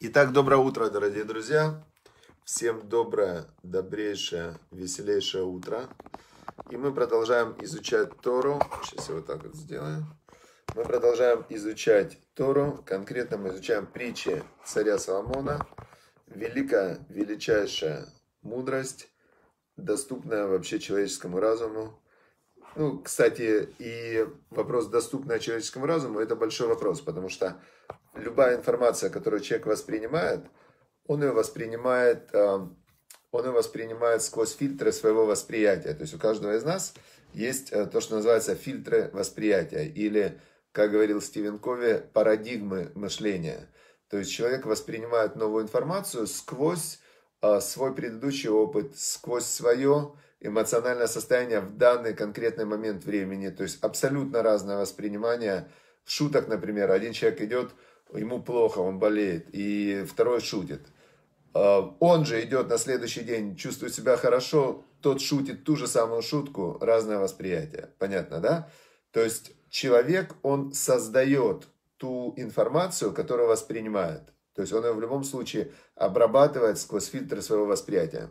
Итак, доброе утро, дорогие друзья. Всем доброе, добрейшее, веселейшее утро. И мы продолжаем изучать Тору. Сейчас я вот так вот сделаю. Мы продолжаем изучать Тору. Конкретно мы изучаем притчи царя Соломона. Великая, величайшая мудрость, доступная вообще человеческому разуму. Ну, кстати, и вопрос, доступная человеческому разуму, это большой вопрос, потому что любая информация, которую человек воспринимает, он ее воспринимает, э, он ее воспринимает сквозь фильтры своего восприятия. То есть у каждого из нас есть э, то, что называется фильтры восприятия или, как говорил Стивен Кови, парадигмы мышления. То есть человек воспринимает новую информацию сквозь э, свой предыдущий опыт, сквозь свое эмоциональное состояние в данный конкретный момент времени. То есть абсолютно разное воспринимание. В шуток, например, один человек идет, ему плохо, он болеет, и второй шутит. А, он же идет на следующий день, чувствует себя хорошо, тот шутит ту же самую шутку, разное восприятие. Понятно, да? То есть человек, он создает ту информацию, которую воспринимает. То есть он ее в любом случае обрабатывает сквозь фильтры своего восприятия.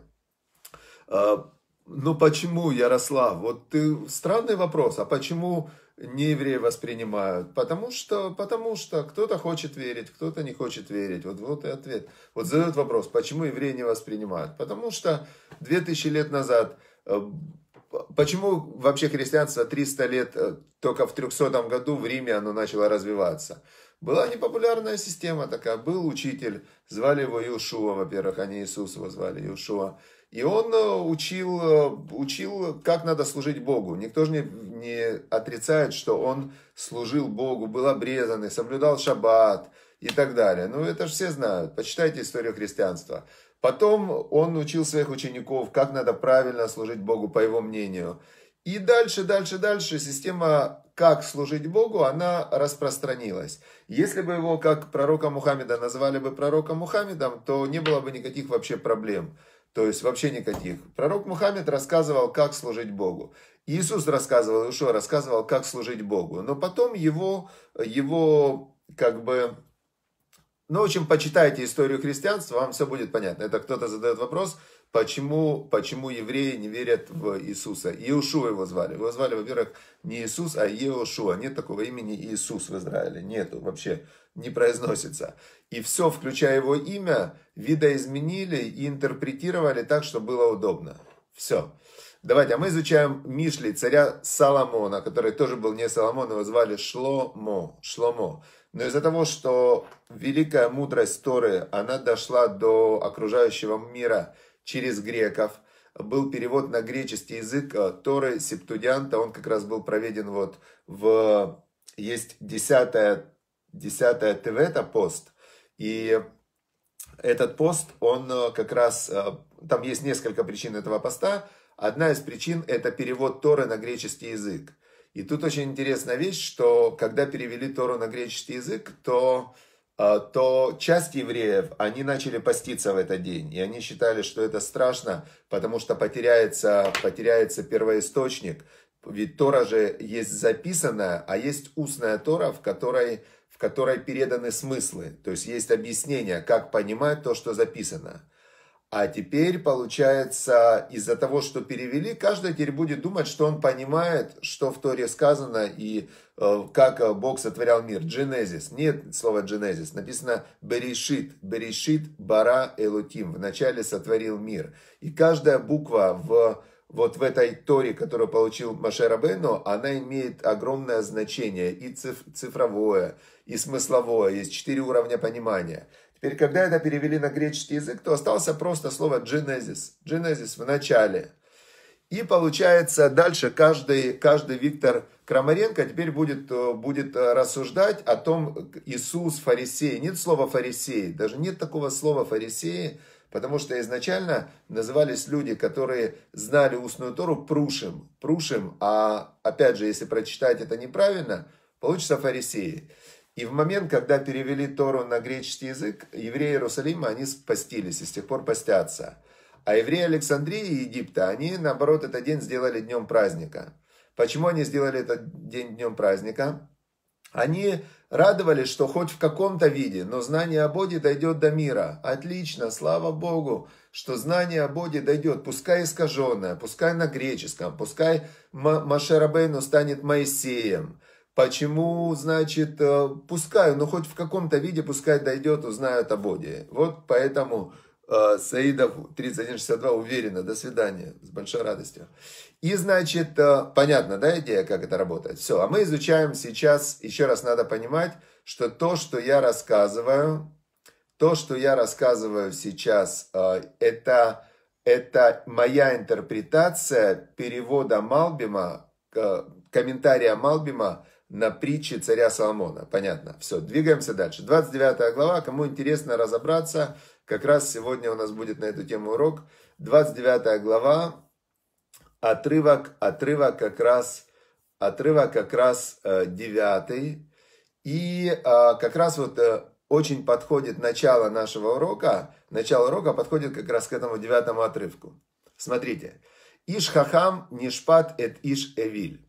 А, ну почему, Ярослав? Вот ты странный вопрос. А почему неевреи воспринимают? Потому что, потому что кто-то хочет верить, кто-то не хочет верить. Вот, вот и ответ. Вот задают вопрос, почему евреи не воспринимают? Потому что 2000 лет назад, э, почему вообще христианство 300 лет, э, только в 300 году в Риме оно начало развиваться? Была непопулярная система такая, был учитель, звали его Иешуа, во-первых, а не Иисус его звали, Иешуа. И он э, учил, э, учил, как надо служить Богу. Никто же не, не отрицает, что он служил Богу, был обрезанный, соблюдал шаббат и так далее. Ну, это же все знают. Почитайте историю христианства. Потом он учил своих учеников, как надо правильно служить Богу, по его мнению. И дальше, дальше, дальше система «как служить Богу» она распространилась. Если бы его как пророка Мухаммеда назвали бы пророком Мухаммедом, то не было бы никаких вообще проблем. То есть вообще никаких. Пророк Мухаммед рассказывал, как служить Богу. Иисус рассказывал, Ишуа рассказывал, как служить Богу. Но потом его, его как бы... Ну, в общем, почитайте историю христианства, вам все будет понятно. Это кто-то задает вопрос, Почему, почему евреи не верят в Иисуса? Иешуа его звали. Его звали, во-первых, не Иисус, а Иешуа. Нет такого имени Иисус в Израиле. Нету вообще. Не произносится. И все, включая его имя, видоизменили и интерпретировали так, что было удобно. Все. Давайте, а мы изучаем Мишли, царя Соломона, который тоже был не Соломон, его звали Шломо. Шломо. Но из-за того, что великая мудрость Торы, она дошла до окружающего мира через греков. Был перевод на греческий язык э, Торы Септудианта, он как раз был проведен вот в... Есть десятая 10 Тевета пост, и этот пост, он э, как раз... Э, там есть несколько причин этого поста. Одна из причин – это перевод Торы на греческий язык. И тут очень интересная вещь, что когда перевели Тору на греческий язык, то а, то часть евреев, они начали поститься в этот день. И они считали, что это страшно, потому что потеряется, потеряется первоисточник. Ведь Тора же есть записанная, а есть устная Тора, в которой, в которой переданы смыслы. То есть есть объяснение, как понимать то, что записано. А теперь, получается, из-за того, что перевели, каждый теперь будет думать, что он понимает, что в Торе сказано и э, как э, Бог сотворял мир. Дженезис. Нет слова дженезис. Написано берешит. Берешит бара элуким. Вначале сотворил мир. И каждая буква в вот в этой Торе, которую получил Маше Рабейну, она имеет огромное значение и цифровое, и смысловое. Есть четыре уровня понимания. Теперь, когда это перевели на греческий язык, то остался просто слово «дженезис». «Дженезис» в начале. И получается, дальше каждый, каждый Виктор Крамаренко теперь будет, э, будет э, рассуждать о том, Иисус фарисей. Нет слова фарисей, даже нет такого слова фарисеи, потому что изначально назывались люди, которые знали устную Тору прушим. Прушим, а опять же, если прочитать это неправильно, получится фарисеи. И в момент, когда перевели Тору на греческий язык, евреи Иерусалима, они постились и с тех пор постятся. А евреи Александрии и Египта, они, наоборот, этот день сделали днем праздника. Почему они сделали этот день днем праздника? Они радовались, что хоть в каком-то виде, но знание о Боге дойдет до мира. Отлично, слава Богу, что знание о Боге дойдет, пускай искаженное, пускай на греческом, пускай Машерабейну станет Моисеем – Почему, значит, э, пускаю, но ну, хоть в каком-то виде пускай дойдет, узнают о Боде. Вот поэтому э, Саидов 3162 уверенно. До свидания. С большой радостью. И, значит, э, понятно, да, идея, как это работает? Все, а мы изучаем сейчас, еще раз надо понимать, что то, что я рассказываю, то, что я рассказываю сейчас, э, это, это моя интерпретация перевода Малбима, э, комментария Малбима на притче царя Соломона. Понятно. Все, двигаемся дальше. 29 глава. Кому интересно разобраться, как раз сегодня у нас будет на эту тему урок. 29 глава. Отрывок, отрывок как раз, отрывок как раз э, 9. И э, как раз вот э, очень подходит начало нашего урока. Начало урока подходит как раз к этому девятому отрывку. Смотрите. Иш хахам нишпат эт иш эвиль.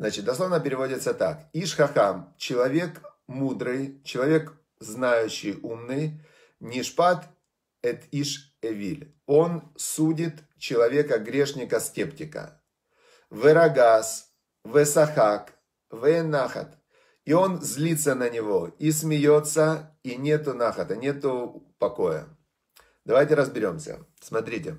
Значит, дословно переводится так. Ишхахам – человек мудрый, человек знающий, умный. Нишпат – эт иш эвиль. Он судит человека, грешника, скептика. Верагас, весахак, венахат. И он злится на него, и смеется, и нету нахата, нету покоя. Давайте разберемся. Смотрите.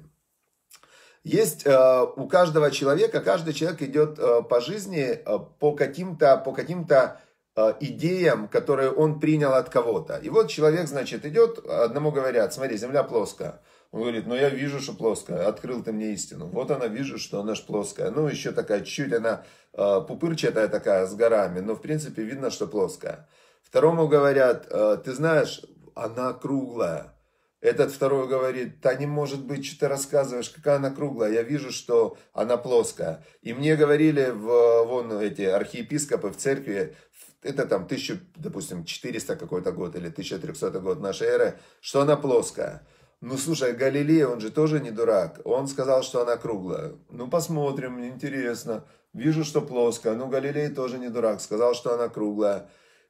Есть э, у каждого человека, каждый человек идет э, по жизни э, по каким-то по каким-то э, идеям, которые он принял от кого-то. И вот человек, значит, идет, одному говорят, смотри, земля плоская. Он говорит, ну я вижу, что плоская, открыл ты мне истину. Вот она, вижу, что она ж плоская. Ну, еще такая, чуть она э, пупырчатая такая, с горами, но в принципе видно, что плоская. Второму говорят, э, ты знаешь, она круглая. Этот второй говорит, да не может быть, что ты рассказываешь, какая она круглая, я вижу, что она плоская. И мне говорили, в, вон эти архиепископы в церкви, это там 1000, допустим, 400 какой-то год или 1300 год нашей эры, что она плоская. Ну, слушай, Галилея, он же тоже не дурак. Он сказал, что она круглая. Ну, посмотрим, интересно. Вижу, что плоская. Ну, Галилей тоже не дурак. Сказал, что она круглая.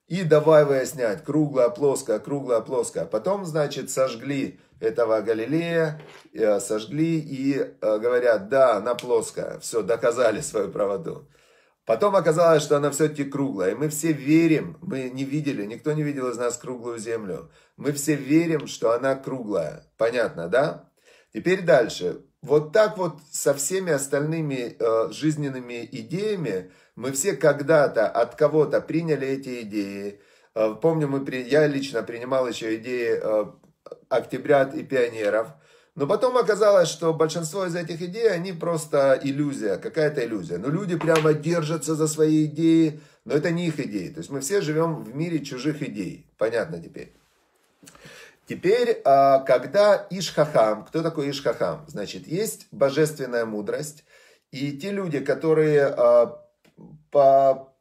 И давай выяснять, круглая, плоская, круглая, плоская. Потом, значит, сожгли этого Галилея, э, сожгли и э, говорят, да, она плоская. Все, доказали свою правоту. Потом оказалось, что она все-таки круглая. И мы все верим, мы не видели, никто не видел из нас круглую землю. Мы все верим, что она круглая. Понятно, да? Теперь дальше. Вот так вот со всеми остальными э, жизненными идеями мы все когда-то от кого-то приняли эти идеи. Э, помню, мы при, я лично принимал еще идеи э, октябрят и пионеров. Но потом оказалось, что большинство из этих идей, они просто иллюзия, какая-то иллюзия. Но ну, люди прямо держатся за свои идеи, но это не их идеи. То есть мы все живем в мире чужих идей. Понятно теперь. Теперь, а, когда Ишхахам, кто такой Ишхахам? Значит, есть божественная мудрость, и те люди, которые а, по,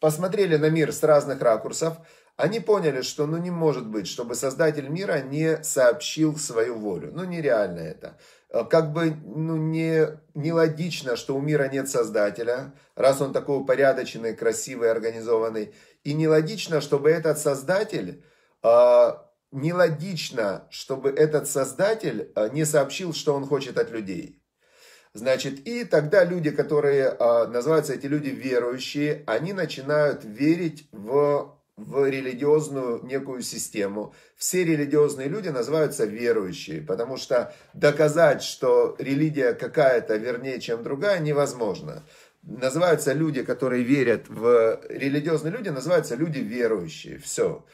посмотрели на мир с разных ракурсов, они поняли, что ну не может быть, чтобы создатель мира не сообщил свою волю. Ну нереально это. А, как бы ну, не, нелогично, что у мира нет создателя, раз он такой упорядоченный, красивый, организованный. И нелогично, чтобы этот создатель нелогично, чтобы этот создатель э, не сообщил, что он хочет от людей. Значит, и тогда люди, которые э, называются эти люди верующие, они начинают верить в, в религиозную некую систему. Все религиозные люди называются верующие, потому что доказать, что религия какая-то вернее, чем другая, невозможно. Называются люди, которые верят в религиозные люди, называются люди верующие. Все.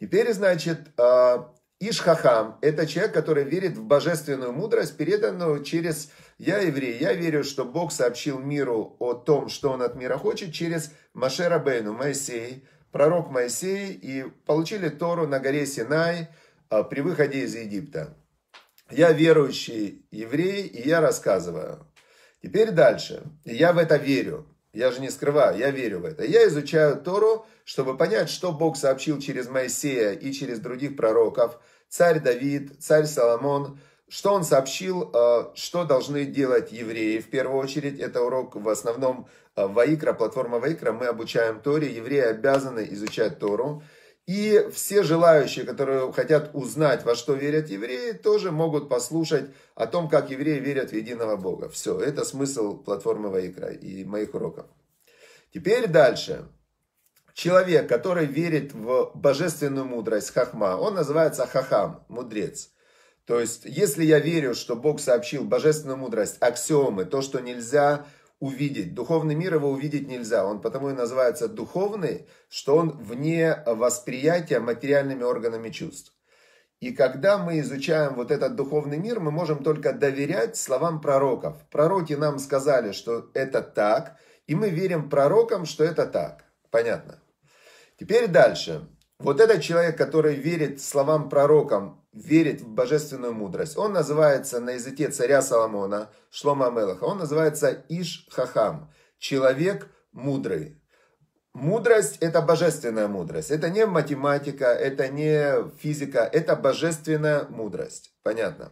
Теперь, значит, а, Ишхахам – это человек, который верит в божественную мудрость, переданную через «Я еврей». Я верю, что Бог сообщил миру о том, что он от мира хочет, через Машера Бейну, Моисей, пророк Моисей, и получили Тору на горе Синай а, при выходе из Египта. Я верующий еврей, и я рассказываю. Теперь дальше. Я в это верю. Я же не скрываю, я верю в это. Я изучаю Тору, чтобы понять, что Бог сообщил через Моисея и через других пророков, царь Давид, царь Соломон, что он сообщил, э, что должны делать евреи в первую очередь. Это урок в основном э, Ваикра, платформа Ваикра. Мы обучаем Торе, евреи обязаны изучать Тору. И все желающие, которые хотят узнать, во что верят евреи, тоже могут послушать о том, как евреи верят в единого Бога. Все, это смысл платформы Ваикра и моих уроков. Теперь дальше. Человек, который верит в божественную мудрость, хахма, он называется хахам, мудрец. То есть, если я верю, что Бог сообщил божественную мудрость, аксиомы, то, что нельзя увидеть. Духовный мир его увидеть нельзя. Он потому и называется духовный, что он вне восприятия материальными органами чувств. И когда мы изучаем вот этот духовный мир, мы можем только доверять словам пророков. Пророки нам сказали, что это так, и мы верим пророкам, что это так. Понятно? Теперь дальше. Вот этот человек, который верит словам пророкам верит в божественную мудрость. Он называется на языке царя Соломона, Шлома Мелаха, он называется Иш Хахам, человек мудрый. Мудрость – это божественная мудрость. Это не математика, это не физика, это божественная мудрость. Понятно?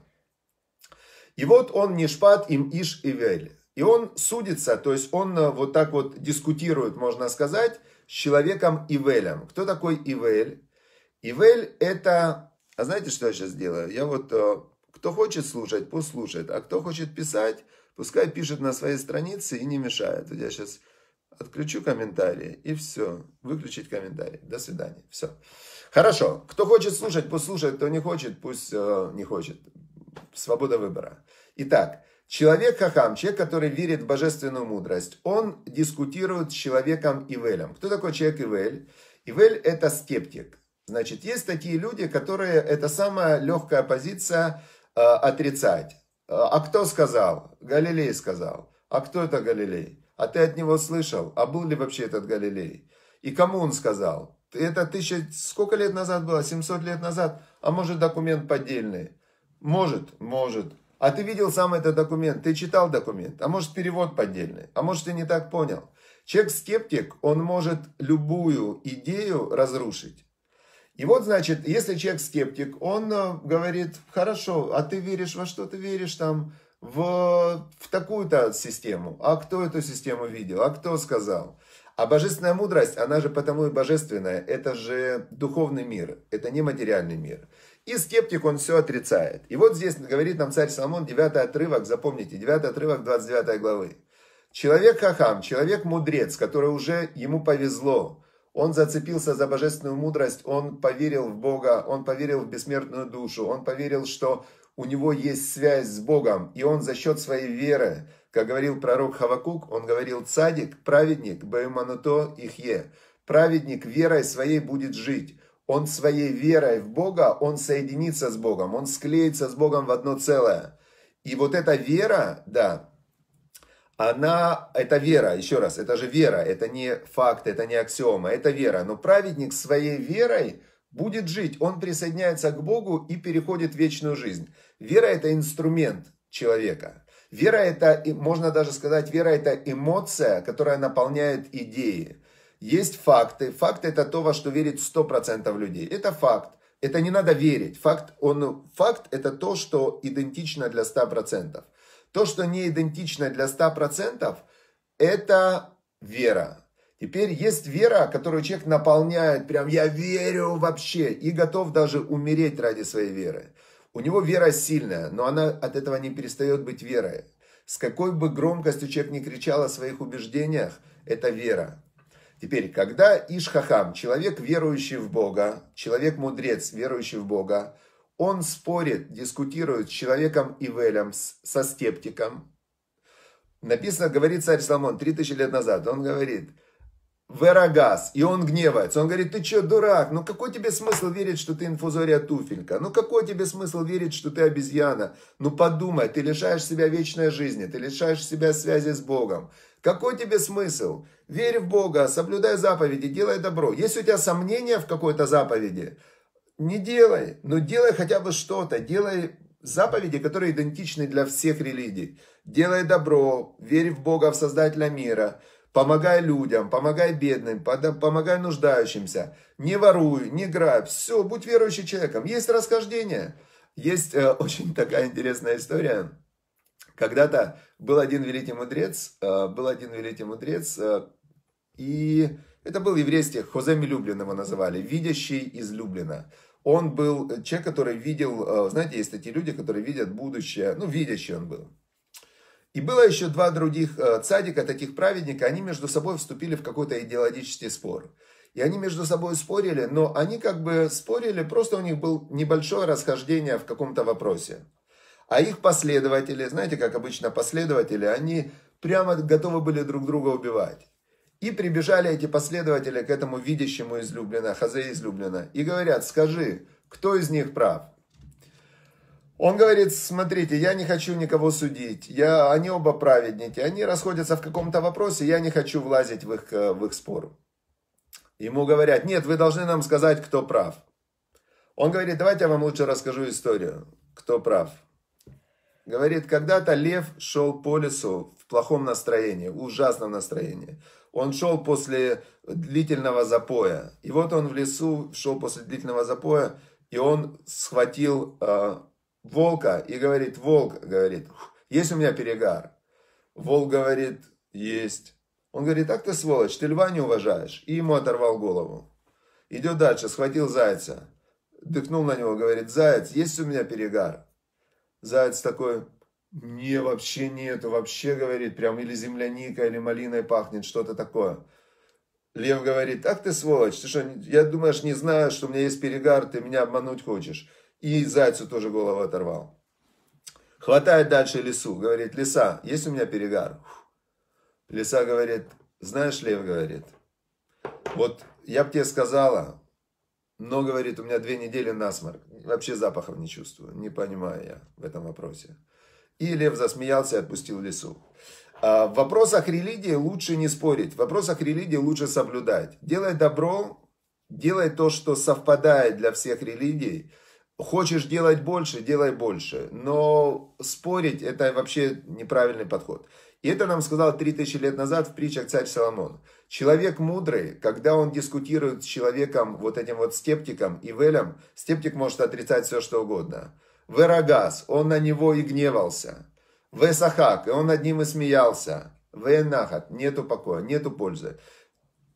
И вот он не им иш Ивель, И он судится, то есть он э, вот так вот дискутирует, можно сказать, с человеком Ивелем. Кто такой Ивель? Ивель – это а знаете, что я сейчас делаю? Я вот, э, кто хочет слушать, пусть слушает. А кто хочет писать, пускай пишет на своей странице и не мешает. Вот я сейчас отключу комментарии и все. Выключить комментарии. До свидания. Все. Хорошо. Кто хочет слушать, пусть слушает. Кто не хочет, пусть э, не хочет. Свобода выбора. Итак, человек хахам, человек, который верит в божественную мудрость, он дискутирует с человеком Ивелем. Кто такой человек Ивель? Ивель – это скептик. Значит, есть такие люди, которые это самая легкая позиция э, отрицать. Э, а кто сказал? Галилей сказал. А кто это Галилей? А ты от него слышал? А был ли вообще этот Галилей? И кому он сказал? Это тысяча... Сколько лет назад было? 700 лет назад? А может документ поддельный? Может, может. А ты видел сам этот документ? Ты читал документ? А может перевод поддельный? А может ты не так понял? Человек-скептик, он может любую идею разрушить и вот, значит, если человек скептик, он э, говорит, хорошо, а ты веришь во что ты веришь там, в, в такую-то систему. А кто эту систему видел? А кто сказал? А божественная мудрость, она же потому и божественная, это же духовный мир, это не материальный мир. И скептик, он все отрицает. И вот здесь говорит нам царь Соломон, 9 отрывок, запомните, 9 отрывок 29 главы. Человек хахам, человек мудрец, который уже ему повезло, он зацепился за божественную мудрость, он поверил в Бога, он поверил в бессмертную душу, он поверил, что у него есть связь с Богом, и он за счет своей веры, как говорил пророк Хавакук, он говорил «цадик, праведник, баимануто ихе». Праведник верой своей будет жить. Он своей верой в Бога, он соединится с Богом, он склеится с Богом в одно целое. И вот эта вера, да, она, это вера, еще раз, это же вера, это не факт, это не аксиома, это вера. Но праведник своей верой будет жить, он присоединяется к Богу и переходит в вечную жизнь. Вера – это инструмент человека. Вера – это, можно даже сказать, вера – это эмоция, которая наполняет идеи. Есть факты. Факты – это то, во что верит 100% людей. Это факт. Это не надо верить. Факт, он, факт – это то, что идентично для 100%. То, что не идентично для 100%, это вера. Теперь есть вера, которую человек наполняет, прям я верю вообще, и готов даже умереть ради своей веры. У него вера сильная, но она от этого не перестает быть верой. С какой бы громкостью человек не кричал о своих убеждениях, это вера. Теперь, когда Ишхахам, человек, верующий в Бога, человек-мудрец, верующий в Бога, он спорит, дискутирует с человеком Ивелем, со скептиком. Написано, говорит царь Соломон 3000 лет назад, он говорит, Верагас, и он гневается. Он говорит, ты что, дурак, ну какой тебе смысл верить, что ты инфузория туфелька? Ну какой тебе смысл верить, что ты обезьяна? Ну подумай, ты лишаешь себя вечной жизни, ты лишаешь себя связи с Богом. Какой тебе смысл? Верь в Бога, соблюдай заповеди, делай добро. Если у тебя сомнения в какой-то заповеди, не делай, но делай хотя бы что-то, делай заповеди, которые идентичны для всех религий. Делай добро, верь в Бога, в Создателя мира, помогай людям, помогай бедным, помогай нуждающимся, не воруй, не грабь, все, будь верующим человеком. Есть расхождение. Есть э, очень такая интересная история. Когда-то был один великий мудрец, э, был один великий мудрец, э, и это был еврейский, Хозе Милюблин его называли, видящий из он был э, человек, который видел, э, знаете, есть такие люди, которые видят будущее, ну, видящий он был. И было еще два других э, цадика, таких праведника, они между собой вступили в какой-то идеологический спор. И они между собой спорили, но они как бы спорили, просто у них было небольшое расхождение в каком-то вопросе. А их последователи, знаете, как обычно последователи, они прямо готовы были друг друга убивать. И прибежали эти последователи к этому видящему излюбленно, Хазе излюбленно, и говорят, скажи, кто из них прав? Он говорит, смотрите, я не хочу никого судить, я, они оба праведники, они расходятся в каком-то вопросе, я не хочу влазить в их, э, в их спор. Ему говорят, нет, вы должны нам сказать, кто прав. Он говорит, давайте я вам лучше расскажу историю, кто прав. Говорит, когда-то лев шел по лесу в плохом настроении, ужасном настроении. Он шел после длительного запоя. И вот он в лесу шел после длительного запоя, и он схватил э, волка и говорит, волк, говорит, есть у меня перегар. Волк говорит, есть. Он говорит, так ты сволочь, ты льва не уважаешь. И ему оторвал голову. Идет дальше, схватил зайца. Дыхнул на него, говорит, заяц, есть у меня перегар? Заяц такой, не, вообще нету, вообще, говорит, прям или земляника, или малиной пахнет, что-то такое. Лев говорит, так ты сволочь, ты что, я думаешь, не знаю, что у меня есть перегар, ты меня обмануть хочешь. И зайцу тоже голову оторвал. Хватает дальше лесу, говорит, лиса, есть у меня перегар? Лиса говорит, знаешь, лев говорит, вот я бы тебе сказала, но, говорит, у меня две недели насморк. Вообще запахов не чувствую. Не понимаю я в этом вопросе. И лев засмеялся и отпустил лесу. А, в вопросах религии лучше не спорить, в вопросах религии лучше соблюдать. Делай добро, делай то, что совпадает для всех религий. Хочешь делать больше, делай больше. Но спорить это вообще неправильный подход. И это нам сказал 3000 лет назад в притчах царь Соломон. Человек мудрый, когда он дискутирует с человеком, вот этим вот и Велем, стептик может отрицать все, что угодно. Верагас, он на него и гневался. Весахак, и он над ним и смеялся. Венахат, нету покоя, нету пользы.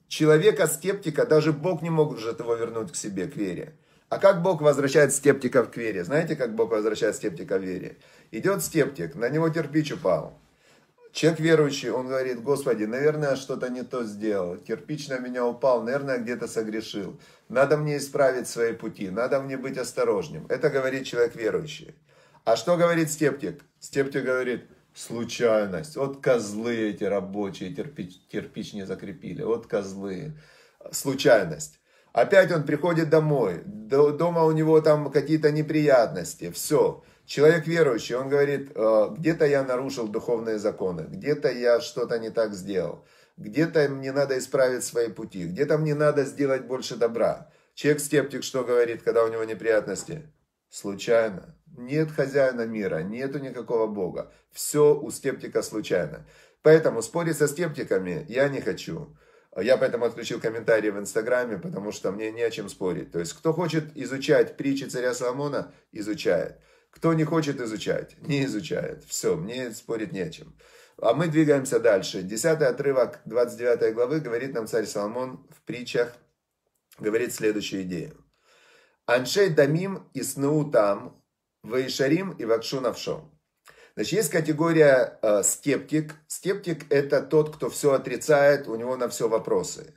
Человека-скептика даже Бог не мог уже его вернуть к себе, к вере. А как Бог возвращает скептиков к вере? Знаете, как Бог возвращает скептика к вере? Идет скептик, на него терпич упал. Человек верующий, он говорит, Господи, наверное, что-то не то сделал, кирпич на меня упал, наверное, где-то согрешил, надо мне исправить свои пути, надо мне быть осторожным. Это говорит человек верующий. А что говорит скептик? Скептик говорит, случайность, вот козлы эти рабочие, кирпич, кирпич не закрепили, вот козлы, случайность. Опять он приходит домой, дома у него там какие-то неприятности, все. Человек верующий, он говорит, «Э, где-то я нарушил духовные законы, где-то я что-то не так сделал, где-то мне надо исправить свои пути, где-то мне надо сделать больше добра. Человек-скептик что говорит, когда у него неприятности? Случайно. Нет хозяина мира, нету никакого Бога. Все у скептика случайно. Поэтому спорить со скептиками я не хочу. Я поэтому отключил комментарии в Инстаграме, потому что мне не о чем спорить. То есть, кто хочет изучать притчи царя Соломона, изучает. Кто не хочет изучать, не изучает. Все, мне спорить нечем. А мы двигаемся дальше. Десятый отрывок 29 главы говорит нам царь Соломон в притчах, говорит следующую идею. Аншей дамим и сну там, вейшарим и вакшу навшом. Значит, есть категория э, скептик. Скептик – это тот, кто все отрицает, у него на все вопросы.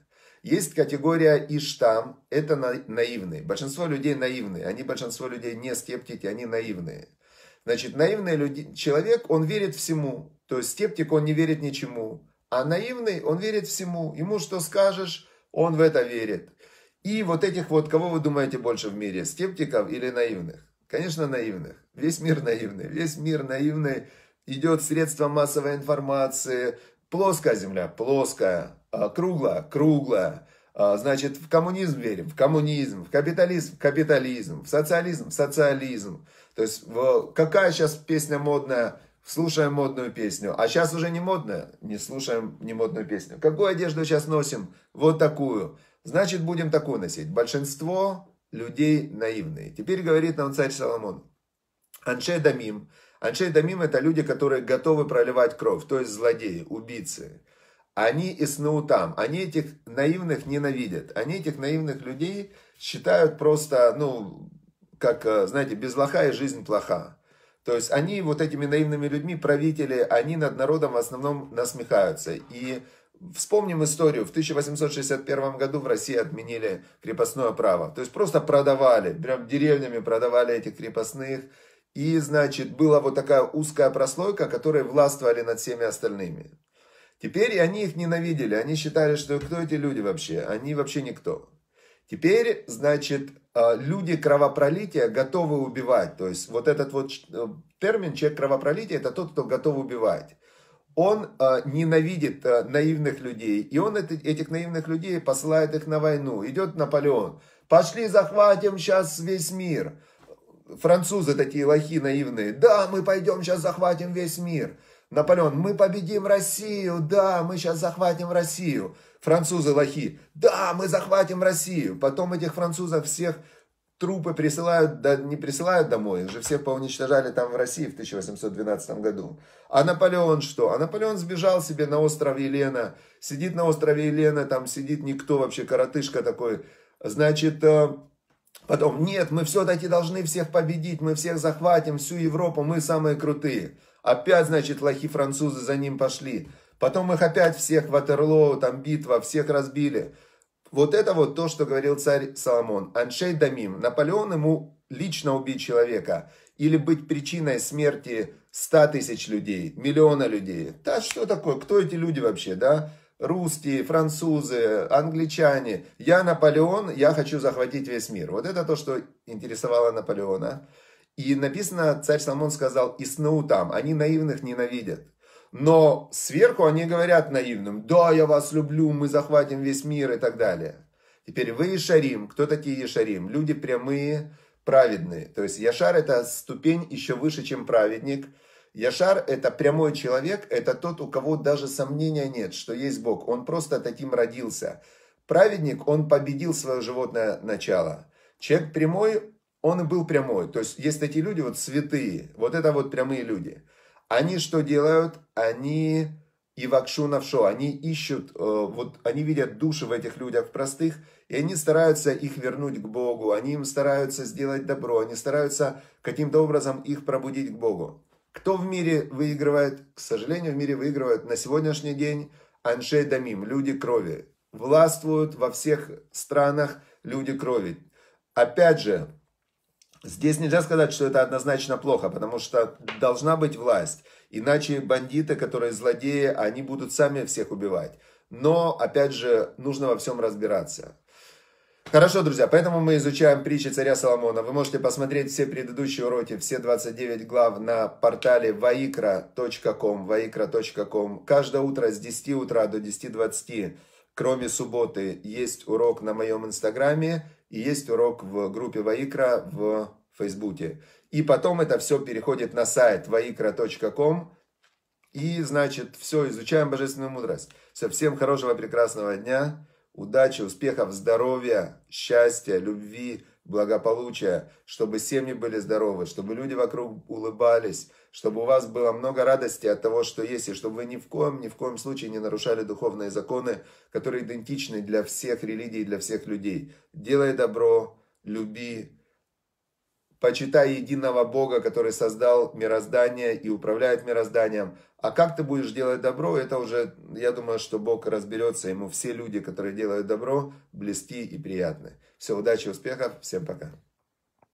Есть категория иштам, это наивные. Большинство людей наивные, они большинство людей не скептики, они наивные. Значит, наивный люди, человек, он верит всему, то есть скептик, он не верит ничему, а наивный, он верит всему, ему что скажешь, он в это верит. И вот этих вот, кого вы думаете больше в мире, скептиков или наивных? Конечно, наивных. Весь мир наивный. Весь мир наивный. Идет средства массовой информации. Плоская земля, плоская. А, круглая, круглая, а, Значит, в коммунизм верим, в коммунизм, в капитализм, в капитализм, в социализм, в социализм. То есть, в, какая сейчас песня модная, слушаем модную песню. А сейчас уже не модная не слушаем не модную песню. Какую одежду сейчас носим? Вот такую. Значит, будем такую носить. Большинство людей наивные. Теперь говорит нам царь Соломон. Аншей Дамим. Аншей Дамим это люди, которые готовы проливать кровь, то есть злодеи, убийцы. Они и эснаутам, они этих наивных ненавидят. Они этих наивных людей считают просто, ну, как, э, знаете, без лоха и жизнь плоха. То есть они вот этими наивными людьми, правители, они над народом в основном насмехаются. И вспомним историю. В 1861 году в России отменили крепостное право. То есть просто продавали, прям деревнями продавали этих крепостных. И, значит, была вот такая узкая прослойка, которые властвовали над всеми остальными. Теперь они их ненавидели, они считали, что кто эти люди вообще? Они вообще никто. Теперь, значит, а, люди кровопролития готовы убивать. То есть вот этот вот э, термин «человек кровопролития» – это тот, кто готов убивать. Он а, ненавидит а, наивных людей, и он этих наивных людей посылает их на войну. Идет Наполеон. «Пошли захватим сейчас весь мир». Французы такие лохи наивные. «Да, мы пойдем сейчас захватим весь мир». Наполеон, мы победим Россию, да, мы сейчас захватим Россию. Французы лохи, да, мы захватим Россию. Потом этих французов всех трупы присылают, да не присылают домой, их же всех поуничтожали там в России в 1812 году. А Наполеон что? А Наполеон сбежал себе на остров Елена, сидит на острове Елена, там сидит никто вообще, коротышка такой. Значит, э, потом, нет, мы все-таки должны всех победить, мы всех захватим, всю Европу, мы самые крутые. Опять, значит, лохи французы за ним пошли. Потом их опять всех Ватерлоу, там битва, всех разбили. Вот это вот то, что говорил царь Соломон. Аншей Дамим. Наполеон ему лично убить человека или быть причиной смерти ста тысяч людей, миллиона людей. Да что такое? Кто эти люди вообще, да? Русские, французы, англичане. Я Наполеон, я хочу захватить весь мир. Вот это то, что интересовало Наполеона. И написано, царь Соломон сказал, и снаутам, они наивных ненавидят. Но сверху они говорят наивным, да, я вас люблю, мы захватим весь мир и так далее. Теперь вы Ешарим, кто такие Ешарим? Люди прямые, праведные. То есть Яшар это ступень еще выше, чем праведник. Яшар это прямой человек, это тот, у кого даже сомнения нет, что есть Бог. Он просто таким родился. Праведник, он победил свое животное начало. Человек прямой, он и был прямой. То есть есть такие люди, вот святые, вот это вот прямые люди. Они что делают? Они и вакшу навшо, они ищут, э, вот они видят души в этих людях простых, и они стараются их вернуть к Богу, они им стараются сделать добро, они стараются каким-то образом их пробудить к Богу. Кто в мире выигрывает? К сожалению, в мире выигрывают на сегодняшний день Аншей Дамим, люди крови. Властвуют во всех странах люди крови. Опять же, Здесь нельзя сказать, что это однозначно плохо, потому что должна быть власть. Иначе бандиты, которые злодеи, они будут сами всех убивать. Но, опять же, нужно во всем разбираться. Хорошо, друзья, поэтому мы изучаем притчи царя Соломона. Вы можете посмотреть все предыдущие уроки, все 29 глав на портале vaikra.com, vaikra.com. Каждое утро с 10 утра до 10.20, кроме субботы, есть урок на моем инстаграме и есть урок в группе Ваикра в Фейсбуке. И потом это все переходит на сайт vaikra.com. И, значит, все, изучаем божественную мудрость. Все, всем хорошего, прекрасного дня. Удачи, успехов, здоровья, счастья, любви, благополучия, чтобы семьи были здоровы, чтобы люди вокруг улыбались, чтобы у вас было много радости от того, что есть, и чтобы вы ни в коем, ни в коем случае не нарушали духовные законы, которые идентичны для всех религий и для всех людей. Делай добро, люби, почитай единого Бога, который создал мироздание и управляет мирозданием. А как ты будешь делать добро, это уже, я думаю, что Бог разберется, ему все люди, которые делают добро, близки и приятны. Все, удачи, успехов, всем пока.